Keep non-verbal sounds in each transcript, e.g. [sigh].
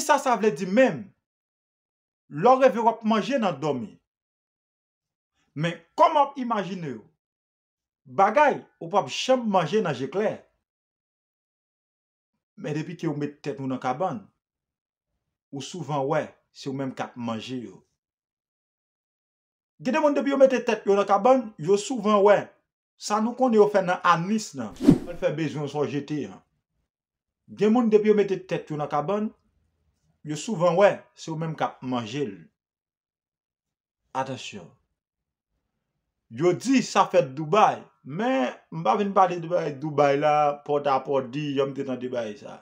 sa sa vle di men, lor evi wap manje nan domi. Men, komop imajine yo, bagay, ou pap chanp manje nan jekle. Men, depi ki ou mette tet nou nan kaban, ou souvan we, se ou menm kat manje yo. Gen moun depi ou mette tet yo nan kaban, yo souvan we, sa nou kon yo fe nan anis nan. Moun fe bezyon sou jeti. Gen moun depi ou mette tet yo nan kaban, Yo souvan wè, se ou mèm kap manjèl. Atensyon. Yo di sa fè Dubai, mè mba vin pa di Dubai, Dubai la, pota poti, yom te tan Dubai sa.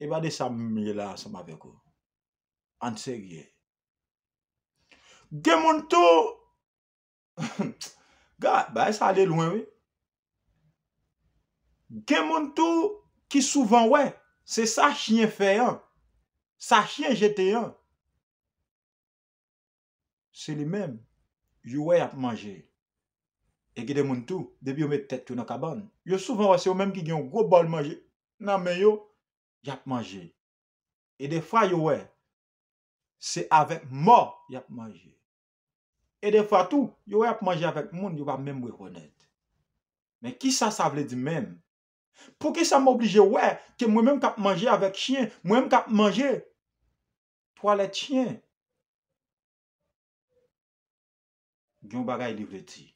E ba de sa mè la, sa mè vekou. Ansegye. Gè moun tou, gà, [laughs] bè e sa alè lwen wè. Gè moun tou, ki souvan wè, se sa chenye fè yon. Sa chien jete yon. Se li men, yo we ap manje. E gede moun tou, debi yo met tek tou nan kaban, yo souven wase yo men ki gyan go bol manje. Nan men yo, yo ap manje. E de fwa yo we, se avek mor, yo ap manje. E de fwa tou, yo we ap manje avek moun, yo va men mwen konet. Men ki sa sa vle di men? Po ki sa mwen oblije we, ke mwen men kap manje avek chien, mwen men kap manje, Pwa lè tjen. Gyon bagay li vleti.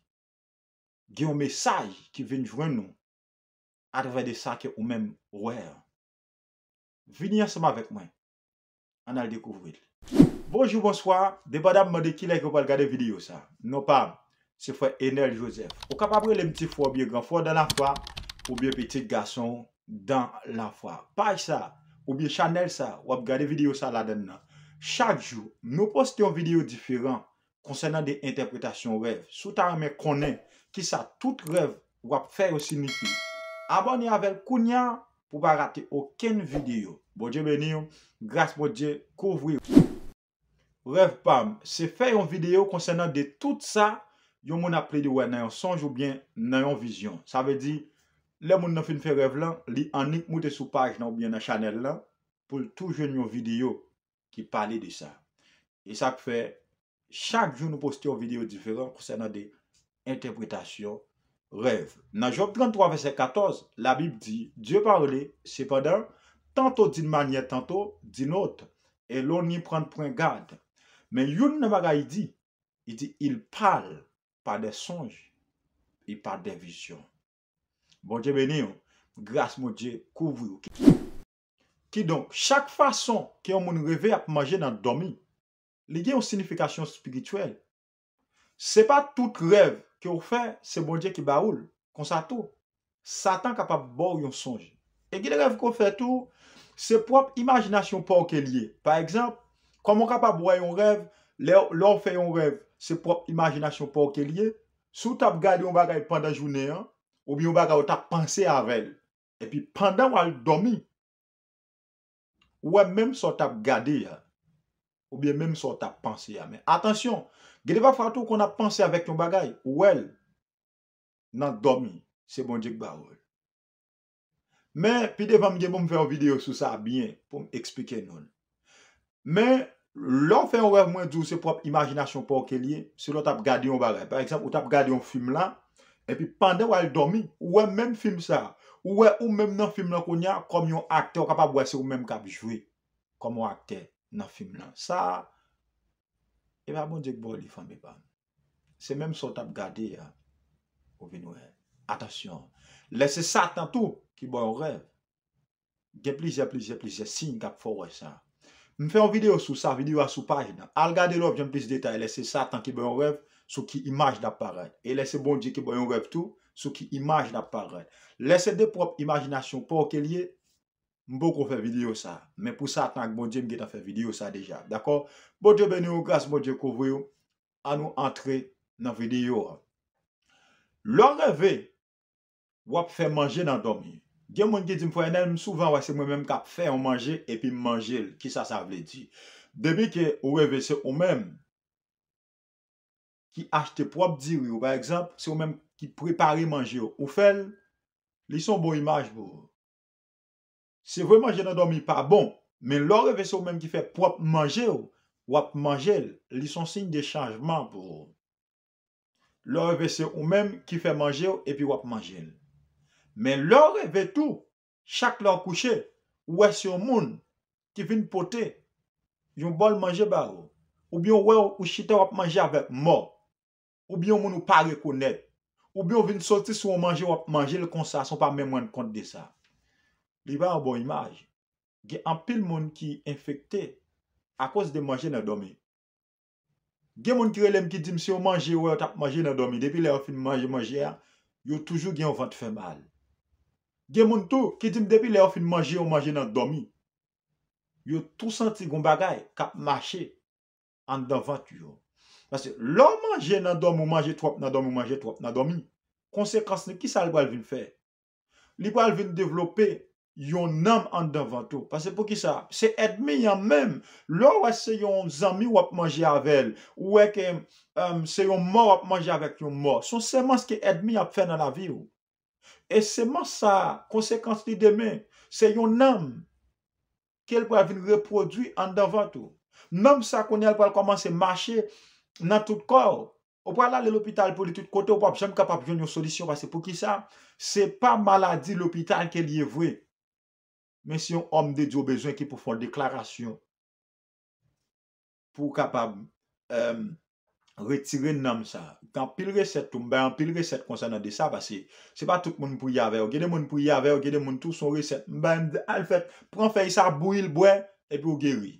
Gyon mesay ki vin jwen nou. Atreve de sakè ou men wè. Vin yon seman vek mwen. An al dikouvril. Bonjour, bonsoir. De badam mwen de ki lèk wap al gade video sa. Non pab, se fwe Enel Joseph. Ou kap apre le mti fwo, ou biye gran fwo dan la fwa. Ou biye piti gason dan la fwa. Paj sa, ou biye chanel sa, wap gade video sa la den nan. Chakjou nou poste yon video diferant konsenant de interpretasyon rev. Soutan mè konen ki sa tout rev wap fè yon simifi. Abone avèl kounya pou pa rate oken video. Boje meni yon, grase boje kouvri. Rev bam, se fè yon video konsenant de tout sa, yon moun apre di wè nan yon sonj ou bien nan yon vizyon. Sa vè di, lè moun nan fin fè rev lan, li anik moutè sou page nan ou bien nan chanel lan. Poul tou jen yon video. ki pale de sa. E sa pou fè, chak jou nou poste ou video diferent, pou se nan de interpretasyon, rev. Nan joun 33, verset 14, la Bib di, Diyo pale, sepadan, tanto din manye, tanto din ot, e lon ni pran pran gade. Men yon namara yi di, yi di, il pale, pa de sonj, yi pa de vizyon. Bon, je veni ou, grase mou je kouvri ou. Ki? Ki donk, chak fason ki yon moun revè ap manje nan domi, li gen yon sinifikasyon spirituel. Se pa tout revè ki ou fe, se bonje ki baoul, konsa tou, satan kapap bor yon sonj. E gen revè ki ou fe tou, se prop imajinasyon pa ou ke liye. Par ekzamp, komon kapap bor yon revè, lor fe yon revè, se prop imajinasyon pa ou ke liye, sou tap gadi yon bagay pandan jounen, ou bi yon bagay ou tap panse avèl. E pi pandan wal domi, Ouè mèm sot ap gade ya, oubyè mèm sot ap panse ya men. Atensyon, gè deva fwa tou kon ap panse avèk yon bagay, ouèl nan domi se bon dik ba wè. Mè, pi deva m jè bon m fè yon video sou sa, bie, pou m ekspike non. Mè, lò fè yon wèv mwen djou se prop imajinasyon pou okè liye, se lò tap gade yon bagay. Par eksemp, ou tap gade yon film lan, epi pandè wèl domi, ouè mèm film sa. Ouè ou mèm nan film lè kou nyan, kom yon akte, ou kapap wè se ou mèm kapjouè, kom ou akte nan film lè. Sa, e mèm a moun dik bò li fanbe ban. Se mèm sot ap gade ya, ou vè nouè. Atasyon. Lè se satan tou, ki bò yon rêv. Gen plizè, plizè, plizè, sin kap fò wè sa. M fè an videyo sou sa, videyo a sou paj nan. Al gade lò, jen pliz detay, lè se satan ki bò yon rêv, sou ki imaj dap parel. E lè se moun dik ki bò yon rê Sou ki imaj la parel. Lese de prop imajinasyon pou ok elye, mbo kon fe video sa. Men pou sa, tank mwen bon diye mge tan fe video sa deja. Dako? Bote ben yo, grase mwen bon diye kouvri yo, an nou antre nan video yo. Le revé, wap fe manje nan domi. Gen mwen diye di mfoyen el, m souvan wase mwen menm kap fe an manje, epi manje ki sa sa vle di. Demi ke, we ve se ou menm, ki achte prop diyo yo. Par ekzamp, se ou menm, Prepari manje ou fel Li son bon imaj bou Se ve manje nan domi pa bon Men lor e ve se ou menm ki fe Pwap manje ou Wap manje li son sin de chanjman bou Lor e ve se ou menm Ki fe manje ou E pi wap manje Men lor e ve tou Chak la kouche Ou wè si ou moun Ti vin pote Joun bol manje ba ou Ou byon wè ou chite wap manje avek mò Ou byon moun ou pa rekounet Ou byon vin soti sou manje wap manje l kon sa, sou pa men mwen kont de sa. Liwa an bon imaj, ge an pil moun ki infekte a kos de manje nan domi. Ge moun ki relem ki dim si wap manje wap manje nan domi, depi le wafin manje manje a, yo toujou gen wap vant fe mal. Ge moun tou ki dim depi le wafin manje wap manje nan domi, yo tou santi goun bagay kap manje an davan toujou. Pase, lò manje nan dom ou manje trop nan dom ou manje trop nan domi, konsekans ni ki sa l'boal vin fè? Euh, li boal vin devlopè yon nam an davan tou. Pase pou ki sa? Se edmi yon mem, lò wè se yon zami wap manje avèl, wè ke se yon mor wap manje avèk yon mor. Son seman se ki edmi wap fè nan la vi ou. E seman sa konsekans ni demè, se yon nam, kel po avin reproduy an davan tou. Nam sa kon yon boal komanse mache, nan tout kor, ou pa la lè l'hôpital pou l'étude kote, ou pa jèm kapap joun yon solisyon, parce pou ki sa, se pa maladi l'hôpital ke liye vwe, men si yon om de diyo bezwen ki pou foun deklarasyon, pou kapap, euh, retire nanm sa, kan pil reset tou, mba yon pil reset konsen nan de sa, parce se pa tout moun pou yave, ou gède moun pou yave, ou gède moun tout son reset, mba yon de al fèt, pran fèy sa, bou yil bwe, epi ou gè wè,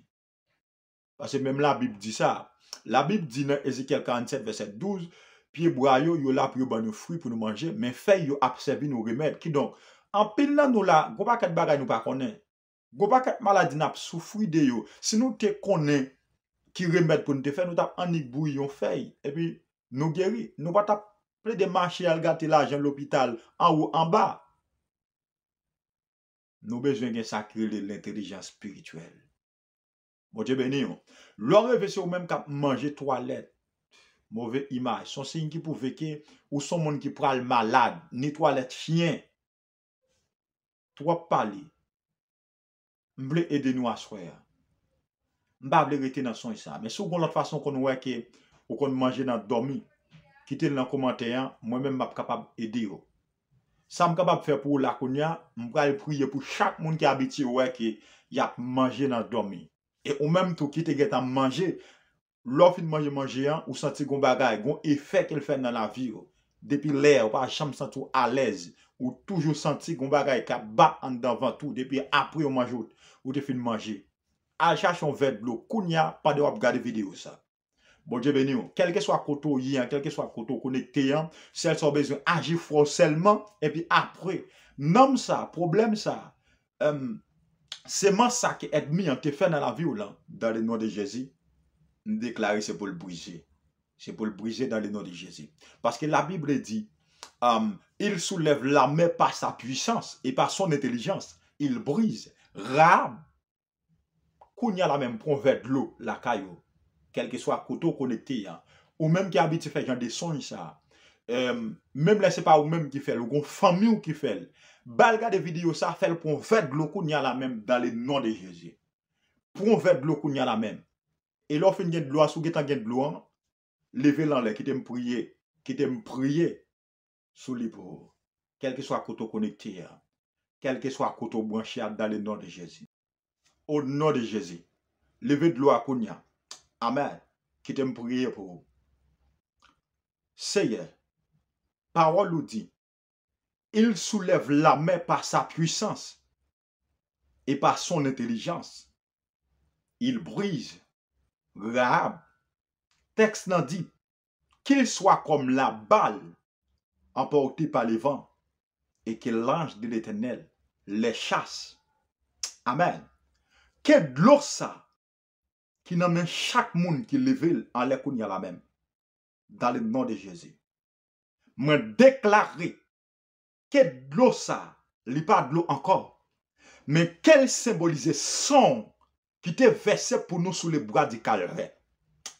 parce mèm la bib di sa, La bib dine Ezekiel 47 verset 12 Pi ebra yo yo lap yo ban yo fri pou nou manje Men fey yo ap sebi nou remet Ki don, an pil nan nou la Gopa ket bagay nou pa konen Gopa ket maladin ap sou fri de yo Si nou te konen ki remet pou nou te fey Nou tap anik bou yon fey E pi nou geri Nou pa tap pre de manche al gante la Jan l'opital an ou an ba Nou bezwen gen sakri le l'intellijans spirituel Mojebe bon ni yon. Lore ve se ou menm kap manje toalet. Move imaj. Son se yon ki pou veke ou son moun ki pral malad. Ni toalet chien. To ap pale. Mble ede nou aswe. Mba ble rete nan son yon sa. Men sou kon lot fason kon weke ou kon manje nan domi. Kite nan komante yon. Mwen menm ap kapab ede yo. Sa m kapab fe pou lakoun ya. Mbra el priye pou chak moun ki abiti weke. Yap manje nan domi. E ou mèm tou ki te get an manje, lò fin manje manje yon, ou santi goun bagay, goun efek el fè nan la vi yo. Oh. Depi lè, ou pa chanm santi ou alez, ou toujou santi goun bagay, ka ba an davan tou, depi apri ou manjout, ou te fin manje. A chach yon vet blou, koun ya, pa de wap gade video sa. Bon, je venyon, oh. kelke swa koto yon, kelke swa koto koun ekte yon, se el sou bezon agi froselman, epi apri, nanm sa, problem sa, emm, euh, Se um, mansak et mi an te fè nan la vi ou lan, dan le nou de Jezi, deklari se pou l brise. Se pou l brise dan le nou de Jezi. Paske la Bibre di, il soulev la me pa sa pwishans, e pa son entelijans, il brise. Ra, kou nyan la menm prouverd l ou, la kayo, kel ki swa koutou kon eti, ou menm ki abit se fè, jan de sony sa, menm le se pa ou menm ki fè, ou gon fami ou ki fèl, Balga de video sa fèl pou vèd glou kou nyan la mèm Dalè nan de Jezi Pou vèd glou kou nyan la mèm E lò fè nyen glou asou getan gen glou an Levè lan lè kitè m priye Kitè m priye Sou li pou Kèlke swa koutou konik ti ya Kèlke swa koutou mwen chèd dalè nan de Jezi O nan de Jezi Levè glou akou nyan Amen Kitè m priye pou Seye Parol ou di Il soulève l'armée par sa puissance et par son intelligence. Il brise Rahab. Texte n'a dit qu'il soit comme la balle emportée par les vents et que l'ange de l'éternel les chasse. Amen. Que de ça qui nomme chaque monde qui veut en les la même. Dans le nom de Jésus. Me déclarer Kè dlo sa, li pa dlo ankor, men kèl simbolize son ki te vese pou nou sou le brad di kal re.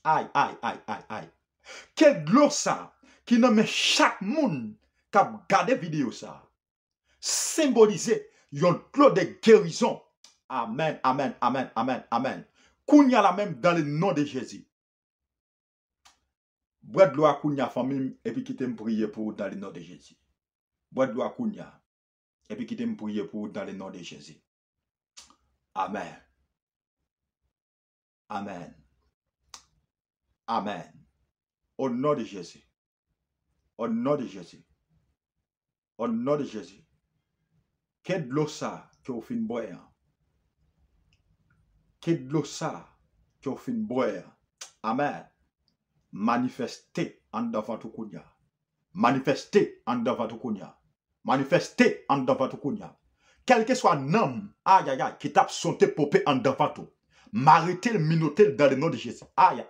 Ay, ay, ay, ay, ay. Kèl dlo sa, ki nomme chak moun kap gade video sa. Simbolize yon klou de gerizon. Amen, amen, amen, amen, amen. Koun ya la menm dan le nan de Jezi. Bred lo a koun ya fami epi ki te m priye pou dan le nan de Jezi. Bwèd wakoun ya, epi ki te mpouye pou dan le nan de Jezi. Amen. Amen. Amen. On nan de Jezi. On nan de Jezi. On nan de Jezi. Kèd lo sa ki ou fin bwè an? Kèd lo sa ki ou fin bwè an? Amen. Manifeste an davan tou koun ya. « Manifesté en devant tout Manifester en devant tout Quel que soit l'homme qui tape son popé en devant tout. le minotel dans le nom de Jésus. Aïe,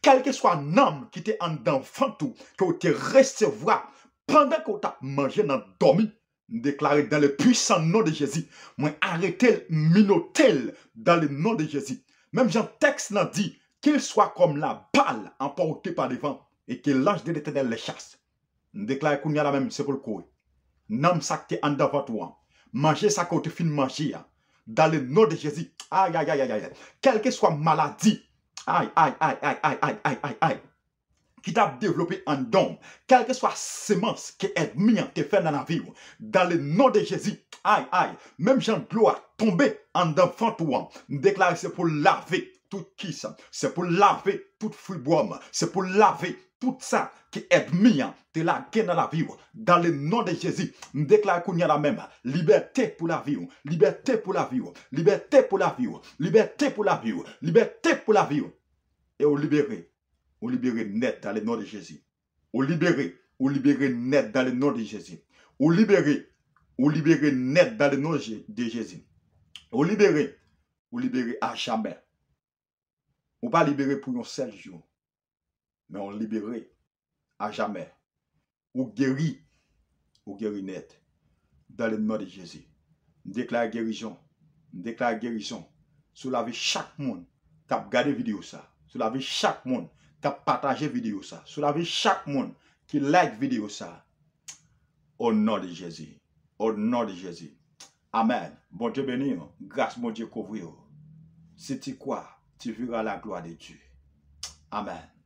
Quel que soit l'homme qui était en devant tout, que tu te recevoir pendant que vous mangé dans dormi, déclaré dans le puissant nom de Jésus. Moi, arrêtez, minotel dans le nom de Jésus. Même Jean texte l'a dit, qu'il soit comme la balle emportée par les vents et que l'ange de l'éternel les chasse déclare qu'on nous a la même, c'est pour le coup. Nam ça qui est en devant toi. Manger ça que tu fin manger. Dans le nom de Jésus. Aïe, aïe, aïe, aïe, aïe. Quelle que soit maladie. Aïe, aïe, aïe, aïe, aïe, aïe, aïe, aïe, aïe. Qui t'a développé en don. Quelle que soit semence qui est mise te fait dans la vie. Dans le nom de Jésus. Aïe, aïe. Même Jean Gloire tombé en devant toi. que c'est pour laver tout qui C'est pour laver toute bois. C'est pour laver Pout sa ki et mïyan te la gen nan la vi? Dan le nan de jezi. M dekla kunye la menm. Liberté pou la vi. Liberté pou la vi. Liberté pou la vi. Liberté pou la vi. E ou libere net dan le nan de jezi. Ou libere net dan le nan de jezi. Ou libere net dan le nan de jezi. Ou libere a chame. Ou pa libere pou yon sel jo. mais on libéré à jamais. Ou guérit, ou guérit net. Dans le nom de Jésus. Déclare guérison. Déclare guérison. Sous la vie chaque monde qui a regardé vidéo ça. Sous la vie chaque monde qui a partagé vidéo ça. Sous la vie chaque monde qui like vidéo ça. Au nom de Jésus. Au nom de Jésus. Amen. Bon Dieu béni. Hein. Grâce mon Dieu couvrir. Si tu crois, tu verras la gloire de Dieu. Amen.